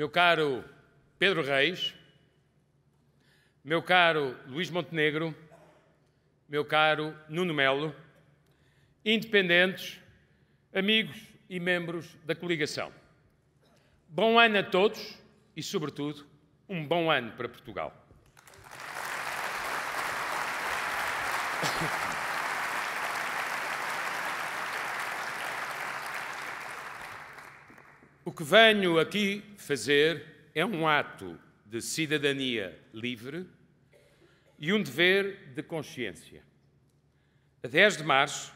meu caro Pedro Reis, meu caro Luís Montenegro, meu caro Nuno Melo, independentes, amigos e membros da coligação. Bom ano a todos e, sobretudo, um bom ano para Portugal. O que venho aqui fazer é um ato de cidadania livre e um dever de consciência. A 10 de março,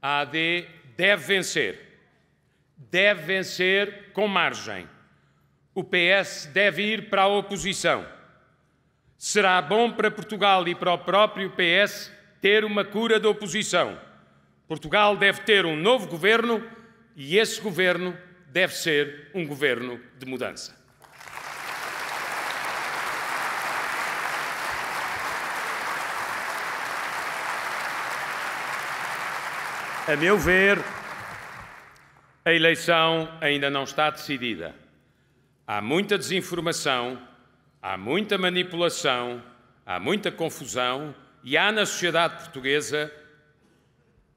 a AD deve vencer. Deve vencer com margem. O PS deve ir para a oposição. Será bom para Portugal e para o próprio PS ter uma cura da oposição. Portugal deve ter um novo governo e esse governo deve ser um governo de mudança. A meu ver, a eleição ainda não está decidida. Há muita desinformação, há muita manipulação, há muita confusão e há na sociedade portuguesa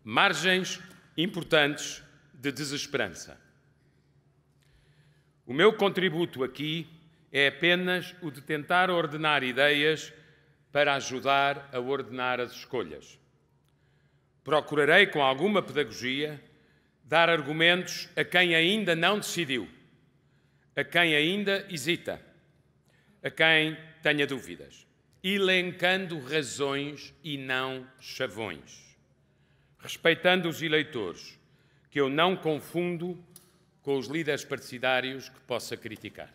margens importantes de desesperança. O meu contributo aqui é apenas o de tentar ordenar ideias para ajudar a ordenar as escolhas. Procurarei, com alguma pedagogia, dar argumentos a quem ainda não decidiu, a quem ainda hesita, a quem tenha dúvidas, elencando razões e não chavões, respeitando os eleitores, que eu não confundo com os líderes partidários que possa criticar.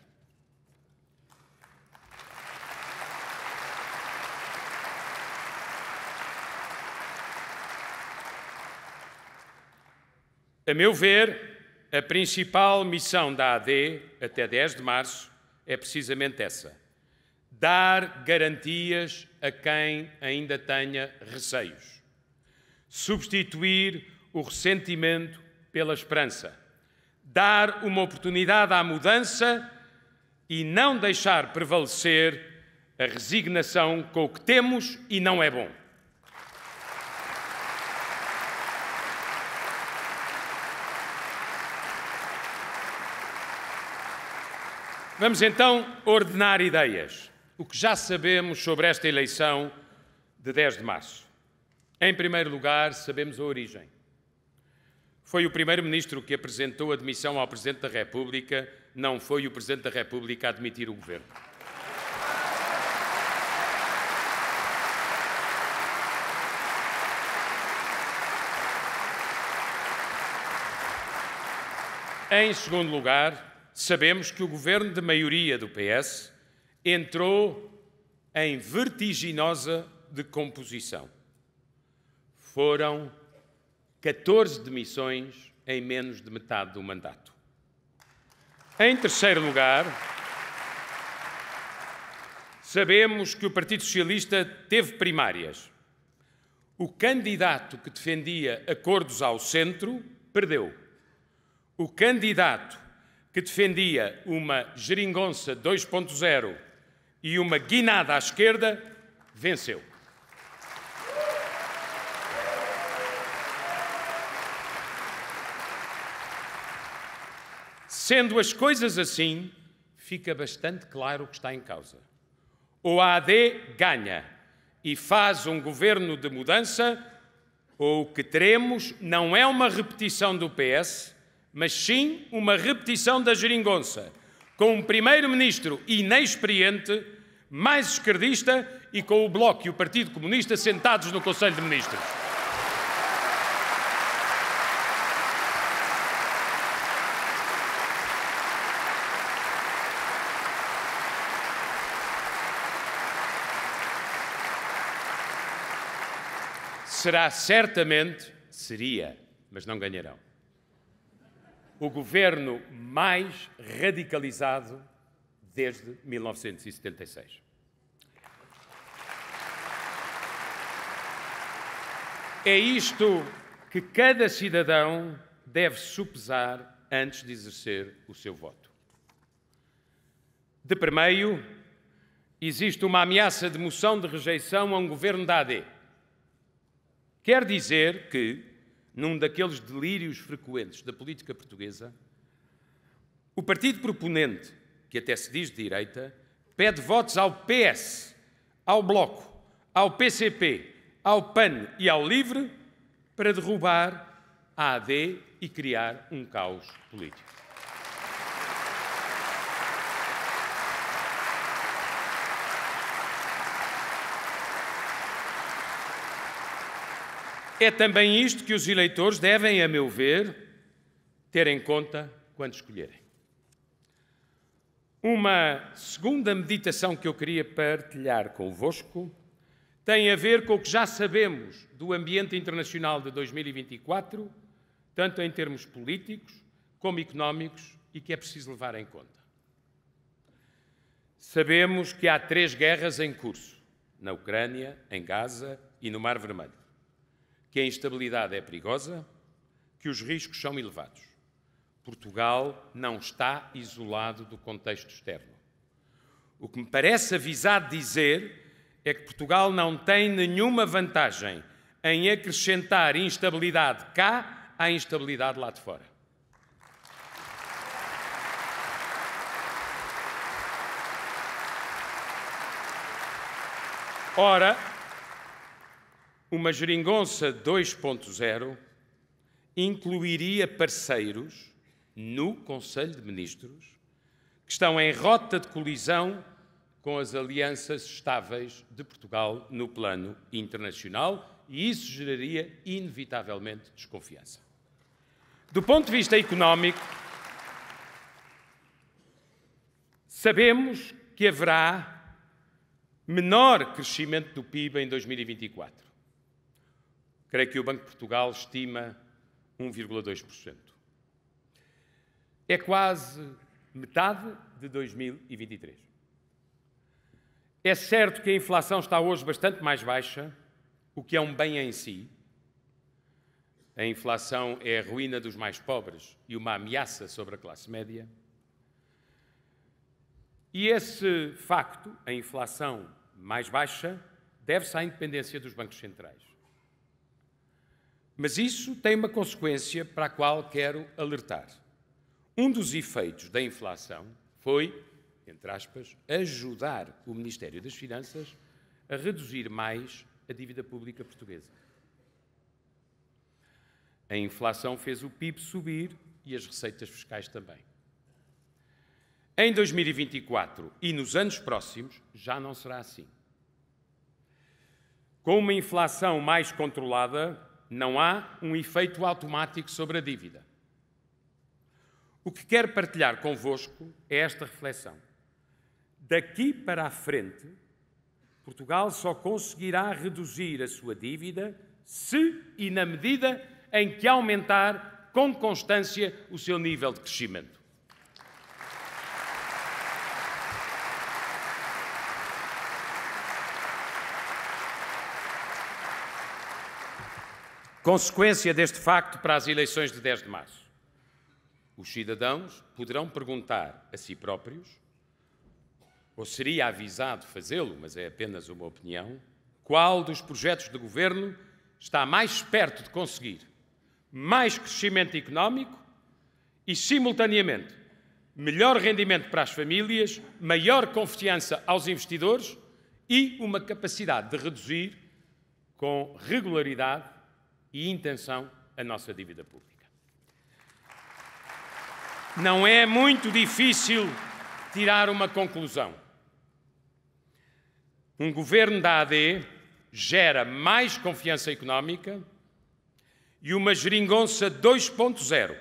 A meu ver, a principal missão da AD até 10 de março é precisamente essa: dar garantias a quem ainda tenha receios, substituir o ressentimento pela esperança dar uma oportunidade à mudança e não deixar prevalecer a resignação com o que temos e não é bom. Vamos então ordenar ideias. O que já sabemos sobre esta eleição de 10 de março. Em primeiro lugar, sabemos a origem. Foi o primeiro-ministro que apresentou a demissão ao presidente da República, não foi o presidente da República a admitir o governo. Em segundo lugar, sabemos que o governo de maioria do PS entrou em vertiginosa decomposição. Foram 14 demissões em menos de metade do mandato. Em terceiro lugar, sabemos que o Partido Socialista teve primárias. O candidato que defendia acordos ao centro perdeu. O candidato que defendia uma geringonça 2.0 e uma guinada à esquerda venceu. Sendo as coisas assim, fica bastante claro o que está em causa. Ou a AD ganha e faz um governo de mudança, ou o que teremos não é uma repetição do PS, mas sim uma repetição da geringonça, com um primeiro-ministro inexperiente, mais esquerdista e com o Bloco e o Partido Comunista sentados no Conselho de Ministros. será certamente, seria, mas não ganharão, o governo mais radicalizado desde 1976. É isto que cada cidadão deve supesar antes de exercer o seu voto. De primeiro, existe uma ameaça de moção de rejeição a um governo da AD Quer dizer que, num daqueles delírios frequentes da política portuguesa, o partido proponente, que até se diz de direita, pede votos ao PS, ao Bloco, ao PCP, ao PAN e ao LIVRE para derrubar a AD e criar um caos político. É também isto que os eleitores devem, a meu ver, ter em conta quando escolherem. Uma segunda meditação que eu queria partilhar convosco tem a ver com o que já sabemos do ambiente internacional de 2024, tanto em termos políticos como económicos, e que é preciso levar em conta. Sabemos que há três guerras em curso: na Ucrânia, em Gaza e no Mar Vermelho que a instabilidade é perigosa, que os riscos são elevados. Portugal não está isolado do contexto externo. O que me parece avisado dizer é que Portugal não tem nenhuma vantagem em acrescentar instabilidade cá à instabilidade lá de fora. Ora, uma geringonça 2.0 incluiria parceiros no Conselho de Ministros que estão em rota de colisão com as alianças estáveis de Portugal no plano internacional e isso geraria, inevitavelmente, desconfiança. Do ponto de vista económico, sabemos que haverá menor crescimento do PIB em 2024. Creio que o Banco de Portugal estima 1,2%. É quase metade de 2023. É certo que a inflação está hoje bastante mais baixa, o que é um bem em si. A inflação é a ruína dos mais pobres e uma ameaça sobre a classe média. E esse facto, a inflação mais baixa, deve-se à independência dos bancos centrais. Mas isso tem uma consequência para a qual quero alertar. Um dos efeitos da inflação foi, entre aspas, ajudar o Ministério das Finanças a reduzir mais a dívida pública portuguesa. A inflação fez o PIB subir e as receitas fiscais também. Em 2024 e nos anos próximos, já não será assim. Com uma inflação mais controlada, não há um efeito automático sobre a dívida. O que quero partilhar convosco é esta reflexão. Daqui para a frente, Portugal só conseguirá reduzir a sua dívida se e na medida em que aumentar com constância o seu nível de crescimento. consequência deste facto para as eleições de 10 de março. Os cidadãos poderão perguntar a si próprios, ou seria avisado fazê-lo, mas é apenas uma opinião, qual dos projetos de governo está mais perto de conseguir mais crescimento económico e, simultaneamente, melhor rendimento para as famílias, maior confiança aos investidores e uma capacidade de reduzir com regularidade e intenção a nossa dívida pública. Não é muito difícil tirar uma conclusão. Um governo da AD gera mais confiança económica e uma geringonça 2.0.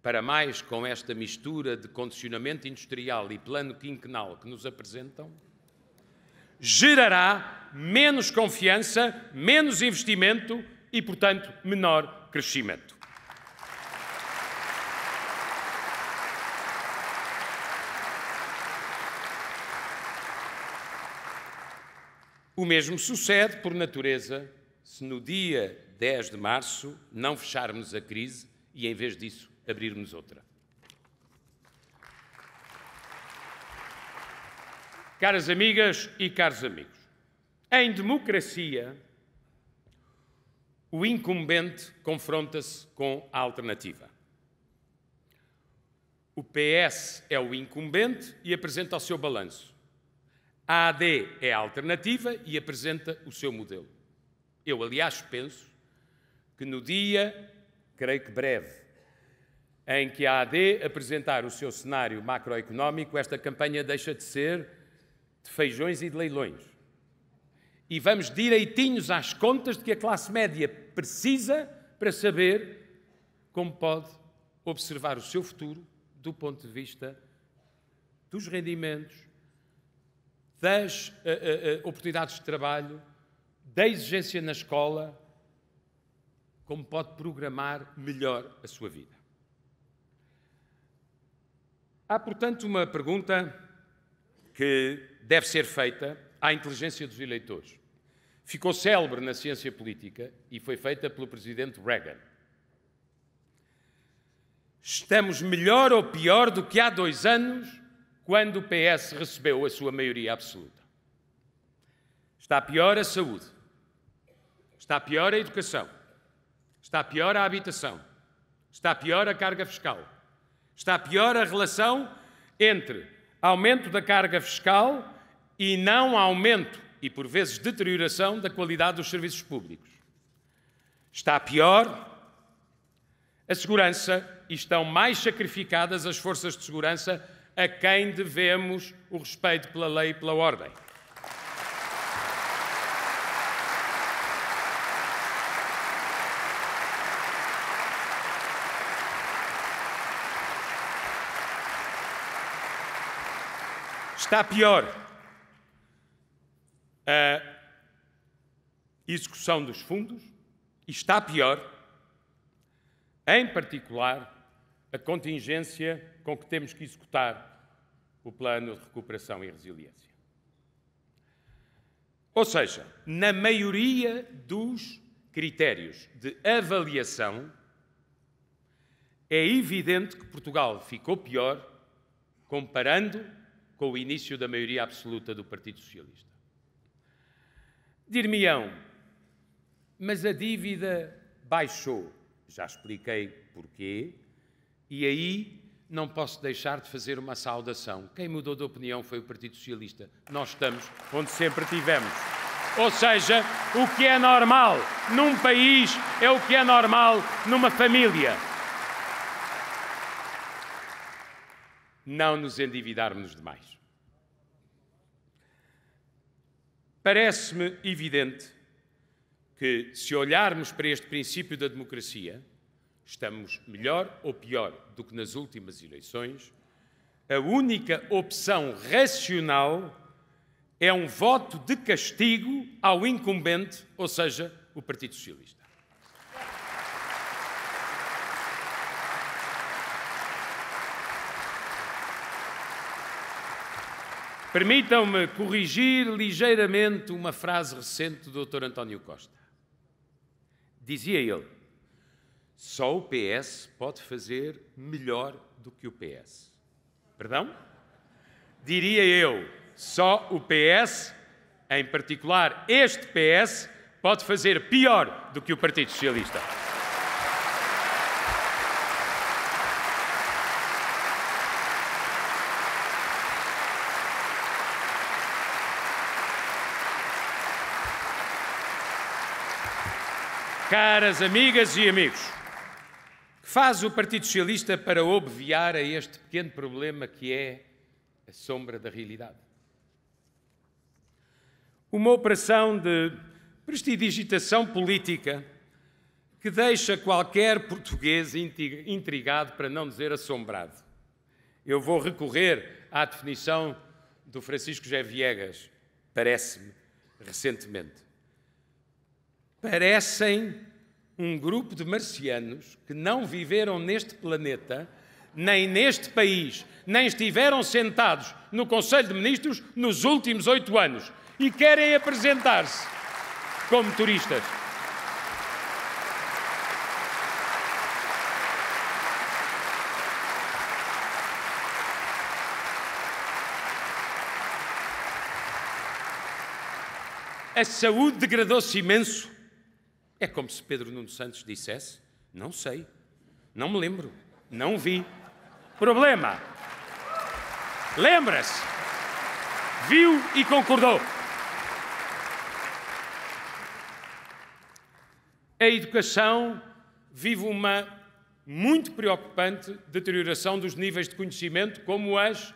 Para mais, com esta mistura de condicionamento industrial e plano quinquenal que nos apresentam, gerará menos confiança, menos investimento e, portanto, menor crescimento. O mesmo sucede, por natureza, se no dia 10 de março não fecharmos a crise e, em vez disso, abrirmos outra. Caras amigas e caros amigos, em democracia, o incumbente confronta-se com a alternativa. O PS é o incumbente e apresenta o seu balanço. A AD é a alternativa e apresenta o seu modelo. Eu, aliás, penso que no dia, creio que breve, em que a AD apresentar o seu cenário macroeconómico, esta campanha deixa de ser de feijões e de leilões e vamos direitinhos às contas de que a classe média precisa para saber como pode observar o seu futuro do ponto de vista dos rendimentos, das uh, uh, oportunidades de trabalho, da exigência na escola, como pode programar melhor a sua vida. Há, portanto, uma pergunta que deve ser feita à inteligência dos eleitores ficou célebre na ciência política e foi feita pelo presidente Reagan. Estamos melhor ou pior do que há dois anos, quando o PS recebeu a sua maioria absoluta. Está pior a saúde, está pior a educação, está pior a habitação, está pior a carga fiscal, está pior a relação entre aumento da carga fiscal e não aumento e, por vezes, deterioração da qualidade dos serviços públicos. Está pior a segurança e estão mais sacrificadas as forças de segurança a quem devemos o respeito pela lei e pela ordem. Está pior a execução dos fundos e está pior, em particular, a contingência com que temos que executar o plano de recuperação e resiliência. Ou seja, na maioria dos critérios de avaliação, é evidente que Portugal ficou pior comparando com o início da maioria absoluta do Partido Socialista. Dir-me-ão, mas a dívida baixou. Já expliquei porquê. E aí não posso deixar de fazer uma saudação. Quem mudou de opinião foi o Partido Socialista. Nós estamos onde sempre tivemos. Ou seja, o que é normal num país é o que é normal numa família. Não nos endividarmos demais. Parece-me evidente que, se olharmos para este princípio da democracia, estamos melhor ou pior do que nas últimas eleições, a única opção racional é um voto de castigo ao incumbente, ou seja, o Partido Socialista. Permitam-me corrigir ligeiramente uma frase recente do Dr. António Costa. Dizia ele: só o PS pode fazer melhor do que o PS. Perdão? Diria eu: só o PS, em particular este PS, pode fazer pior do que o Partido Socialista. caras amigas e amigos, que faz o Partido Socialista para obviar a este pequeno problema que é a sombra da realidade? Uma operação de prestidigitação política que deixa qualquer português intrigado, para não dizer assombrado. Eu vou recorrer à definição do Francisco José Viegas, parece-me, recentemente parecem um grupo de marcianos que não viveram neste planeta, nem neste país, nem estiveram sentados no Conselho de Ministros nos últimos oito anos e querem apresentar-se como turistas. A saúde degradou-se imenso é como se Pedro Nuno Santos dissesse: Não sei, não me lembro, não vi. Problema. Lembra-se. Viu e concordou. A educação vive uma muito preocupante deterioração dos níveis de conhecimento, como as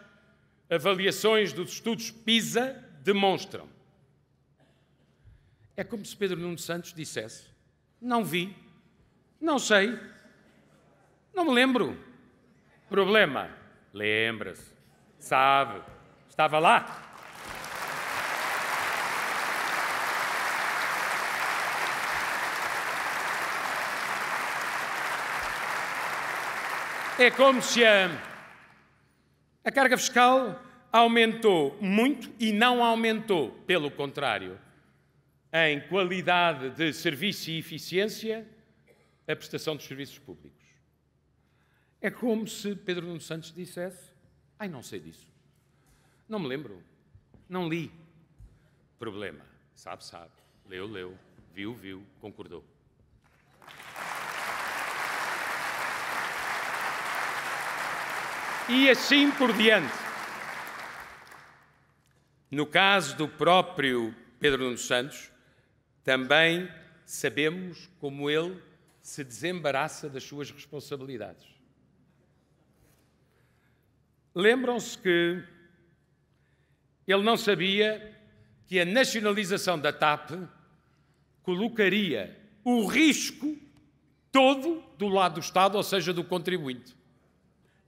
avaliações dos estudos PISA demonstram. É como se Pedro Nuno Santos dissesse: não vi. Não sei. Não me lembro. Problema. Lembra-se. Sabe. Estava lá. É como se a, a carga fiscal aumentou muito e não aumentou, pelo contrário em qualidade de serviço e eficiência a prestação dos serviços públicos. É como se Pedro Nuno Santos dissesse: Ai, não sei disso. Não me lembro. Não li. Problema. Sabe, sabe. Leu, leu. Viu, viu. Concordou. E assim por diante. No caso do próprio Pedro Nuno Santos, também sabemos como ele se desembaraça das suas responsabilidades. Lembram-se que ele não sabia que a nacionalização da TAP colocaria o risco todo do lado do Estado, ou seja, do contribuinte.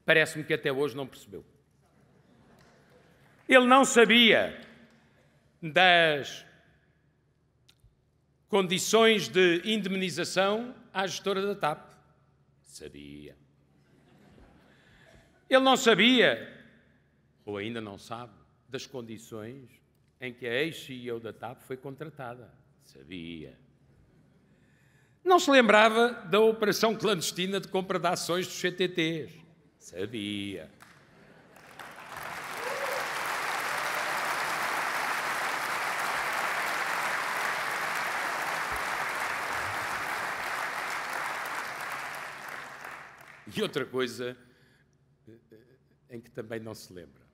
Parece-me que até hoje não percebeu. Ele não sabia das condições de indemnização à gestora da TAP. Sabia. Ele não sabia, ou ainda não sabe, das condições em que a ex-CEO da TAP foi contratada. Sabia. Não se lembrava da operação clandestina de compra de ações dos CTTs. Sabia. e outra coisa eh, eh, em que também não se lembra.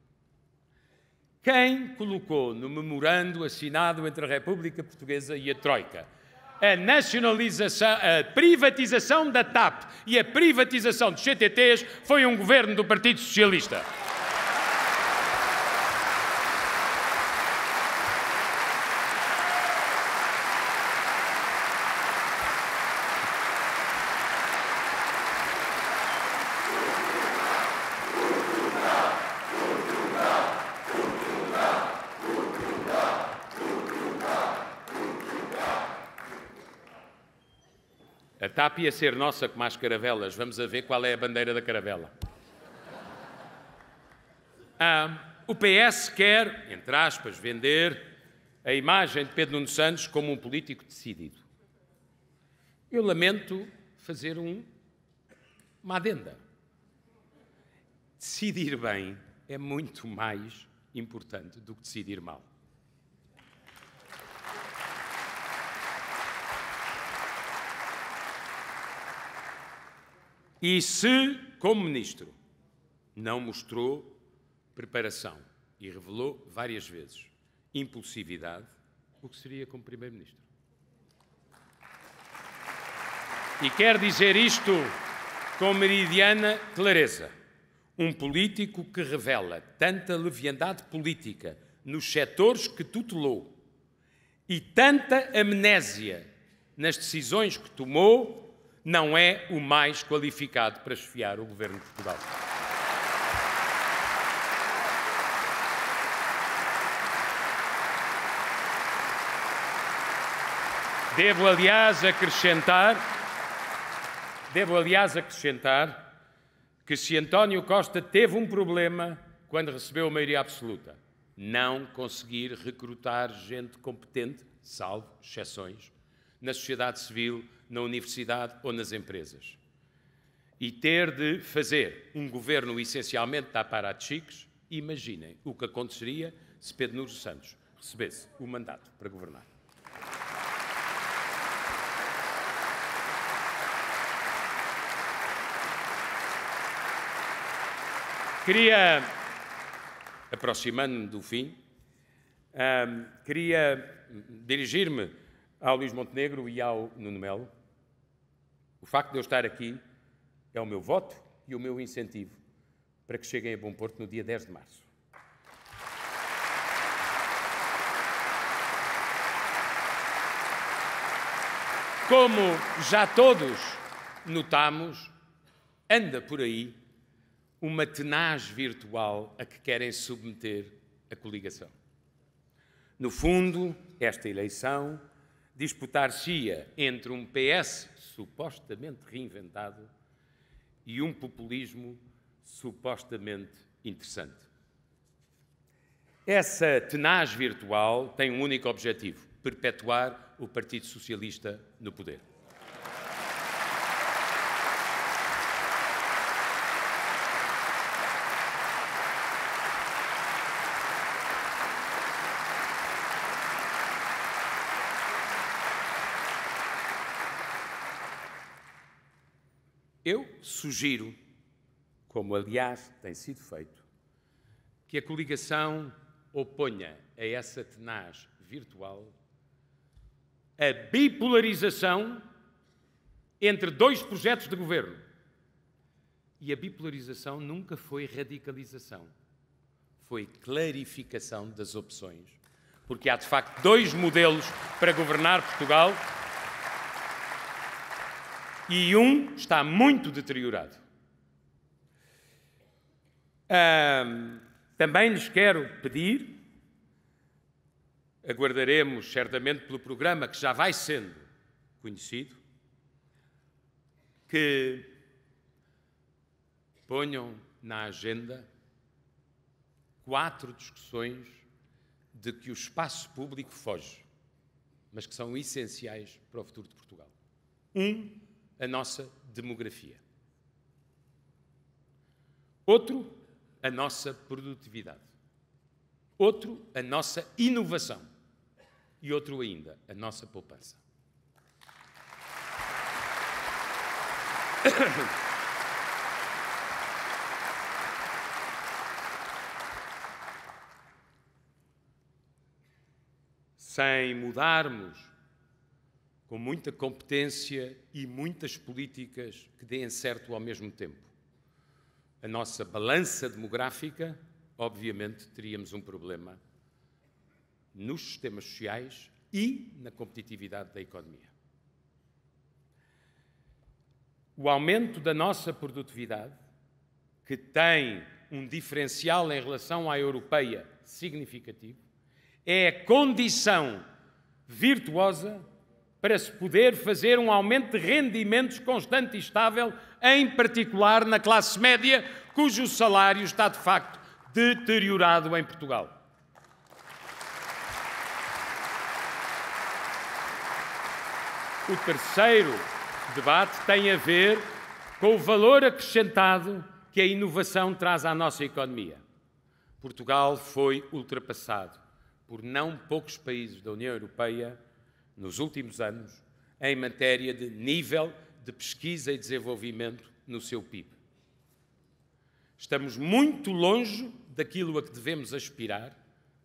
Quem colocou no memorando assinado entre a República Portuguesa e a Troika a nacionalização, a privatização da TAP e a privatização dos CTTs foi um governo do Partido Socialista. Ia ser nossa com as caravelas. Vamos a ver qual é a bandeira da caravela. Ah, o PS quer, entre aspas, vender a imagem de Pedro Nuno Santos como um político decidido. Eu lamento fazer um, uma adenda. Decidir bem é muito mais importante do que decidir mal. e se, como ministro, não mostrou preparação e revelou várias vezes impulsividade, o que seria como primeiro-ministro. E quero dizer isto com meridiana clareza. Um político que revela tanta leviandade política nos setores que tutelou e tanta amnésia nas decisões que tomou não é o mais qualificado para chefiar o governo de Portugal. Devo, aliás, acrescentar, devo, aliás, acrescentar que se António Costa teve um problema quando recebeu a maioria absoluta, não conseguir recrutar gente competente, salvo exceções, na sociedade civil, na universidade ou nas empresas. E ter de fazer um governo essencialmente de aparatos chiques, imaginem o que aconteceria se Pedro Nuno Santos recebesse o mandato para governar. Queria, aproximando-me do fim, um, queria dirigir-me ao Luís Montenegro e ao Nuno Melo. O facto de eu estar aqui é o meu voto e o meu incentivo para que cheguem a Bom Porto no dia 10 de março. Como já todos notamos, anda por aí uma tenaz virtual a que querem submeter a coligação. No fundo, esta eleição disputar-se-ia entre um PS supostamente reinventado e um populismo supostamente interessante. Essa tenaz virtual tem um único objetivo: perpetuar o Partido Socialista no poder. sugiro, como aliás tem sido feito, que a coligação oponha a essa tenaz virtual a bipolarização entre dois projetos de governo. E a bipolarização nunca foi radicalização, foi clarificação das opções. Porque há de facto dois modelos para governar Portugal e um está muito deteriorado. também lhes quero pedir, aguardaremos certamente pelo programa que já vai sendo conhecido, que ponham na agenda quatro discussões de que o espaço público foge, mas que são essenciais para o futuro de Portugal. Um a nossa demografia. Outro, a nossa produtividade. Outro, a nossa inovação. E outro ainda, a nossa poupança. Sem mudarmos com muita competência e muitas políticas que deem certo ao mesmo tempo. A nossa balança demográfica, obviamente, teríamos um problema nos sistemas sociais e na competitividade da economia. O aumento da nossa produtividade, que tem um diferencial em relação à europeia significativo, é a condição virtuosa para se poder fazer um aumento de rendimentos constante e estável, em particular na classe média, cujo salário está de facto deteriorado em Portugal. O terceiro debate tem a ver com o valor acrescentado que a inovação traz à nossa economia. Portugal foi ultrapassado por não poucos países da União Europeia nos últimos anos em matéria de nível de pesquisa e desenvolvimento no seu PIB. Estamos muito longe daquilo a que devemos aspirar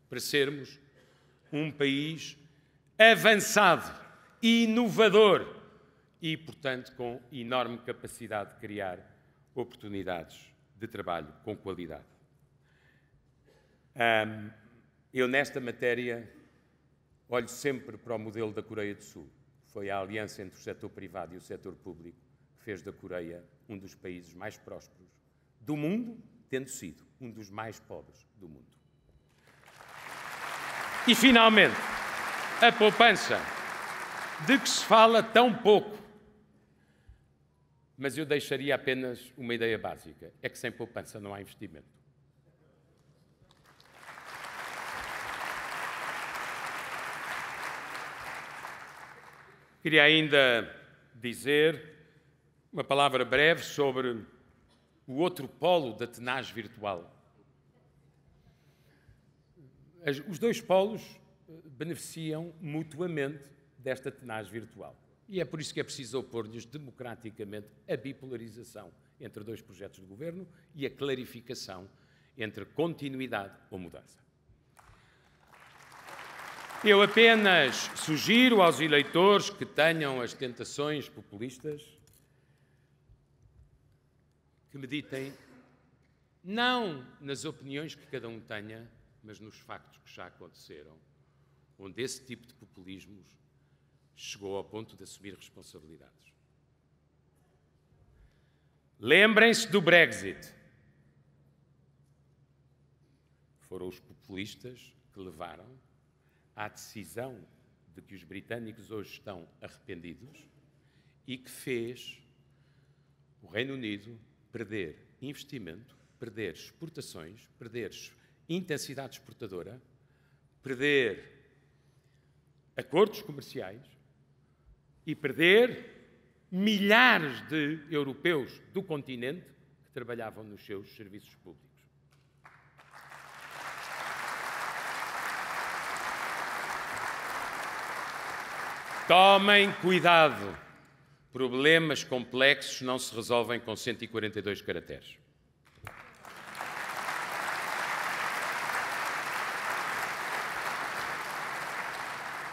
para sermos um país avançado, inovador e, portanto, com enorme capacidade de criar oportunidades de trabalho com qualidade. eu, nesta matéria, Olho sempre para o modelo da Coreia do Sul. Foi a aliança entre o setor privado e o setor público que fez da Coreia um dos países mais prósperos do mundo, tendo sido um dos mais pobres do mundo. E, finalmente, a poupança, de que se fala tão pouco. Mas eu deixaria apenas uma ideia básica: é que sem poupança não há investimento. Queria ainda dizer uma palavra breve sobre o outro polo da tenaz virtual. Os dois polos eh, beneficiam mutuamente desta tenaz virtual. E é por isso que é preciso opor-lhes democraticamente a bipolarização entre dois projetos de governo e a clarificação entre continuidade ou mudança. Eu apenas sugiro aos eleitores que tenham as tentações populistas que meditem não nas opiniões que cada um tenha, mas nos factos que já aconteceram, onde esse tipo de populismos chegou ao ponto de assumir responsabilidades. Lembrem-se do Brexit. Foram os populistas que levaram à decisão de que os britânicos hoje estão arrependidos e que fez o Reino Unido perder investimento, perder exportações, perder intensidade exportadora, perder acordos comerciais e perder milhares de europeus do continente que trabalhavam nos seus serviços públicos. Tomem cuidado. Problemas complexos não se resolvem com 142 caracteres.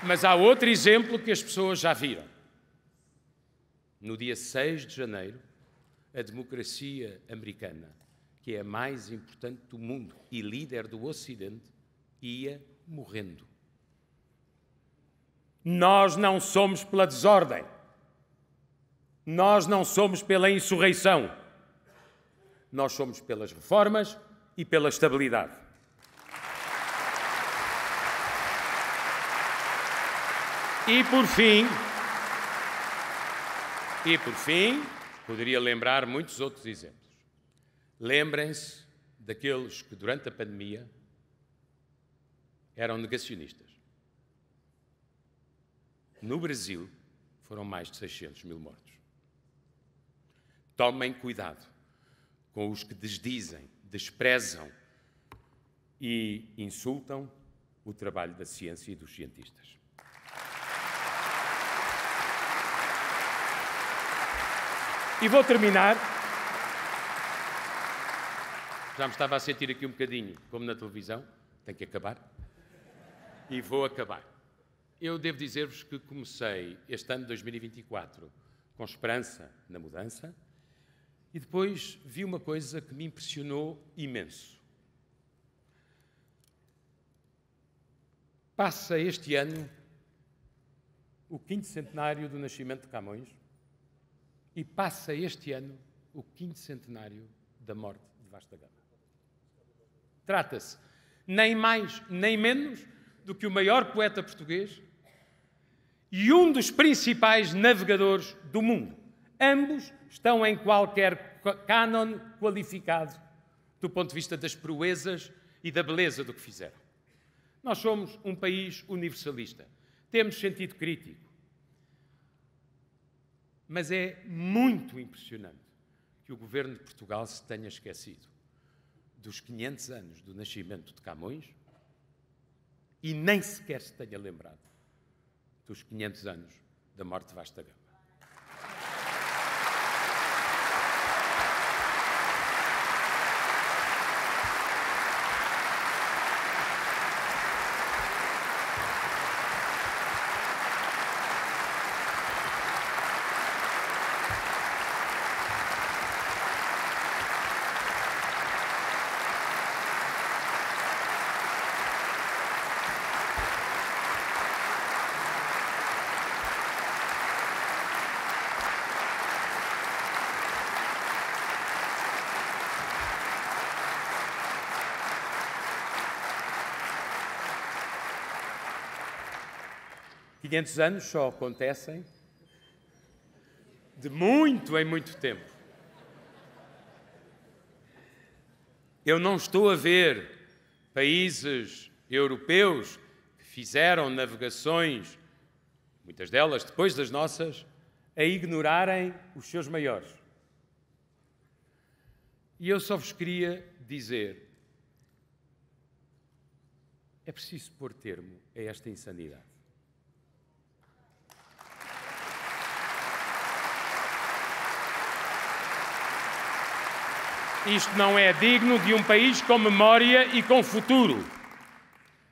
Mas há outro exemplo que as pessoas já viram. No dia 6 de janeiro, a democracia americana, que é a mais importante do mundo e líder do Ocidente, ia morrendo. Nós não somos pela desordem. Nós não somos pela insurreição. Nós somos pelas reformas e pela estabilidade. E por fim, e por fim, poderia lembrar muitos outros exemplos. Lembrem-se daqueles que durante a pandemia eram negacionistas. No Brasil, foram mais de 600 mil mortos. Tomem cuidado com os que desdizem, desprezam e insultam o trabalho da ciência e dos cientistas. E vou terminar. Já me estava a sentir aqui um bocadinho, como na televisão, tem que acabar. E vou acabar. Eu devo dizer-vos que comecei este ano de 2024 com esperança na mudança e depois vi uma coisa que me impressionou imenso. Passa este ano o quinto centenário do nascimento de Camões e passa este ano o quinto centenário da morte de Vasta Gama. Trata-se nem mais nem menos do que o maior poeta português e um dos principais navegadores do mundo. Ambos estão em qualquer canon qualificado do ponto de vista das proezas e da beleza do que fizeram. Nós somos um país universalista. Temos sentido crítico. Mas é muito impressionante que o governo de Portugal se tenha esquecido dos 500 anos do nascimento de Camões e nem sequer se tenha lembrado dos 500 anos da morte de Vastagão. 500 anos só acontecem de muito em muito tempo. Eu não estou a ver países europeus que fizeram navegações, muitas delas depois das nossas, a ignorarem os seus maiores. E eu só vos queria dizer: é preciso pôr termo a esta insanidade. Isto não é digno de um país com memória e com futuro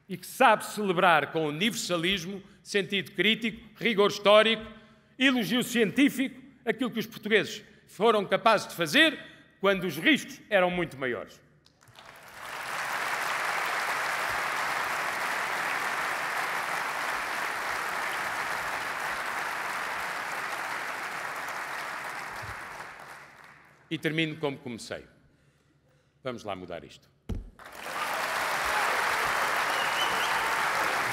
e que sabe celebrar com universalismo, sentido crítico, rigor histórico, elogio científico, aquilo que os portugueses foram capazes de fazer quando os riscos eram muito maiores. E termino como comecei. Vamos lá mudar isto.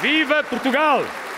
Viva Portugal!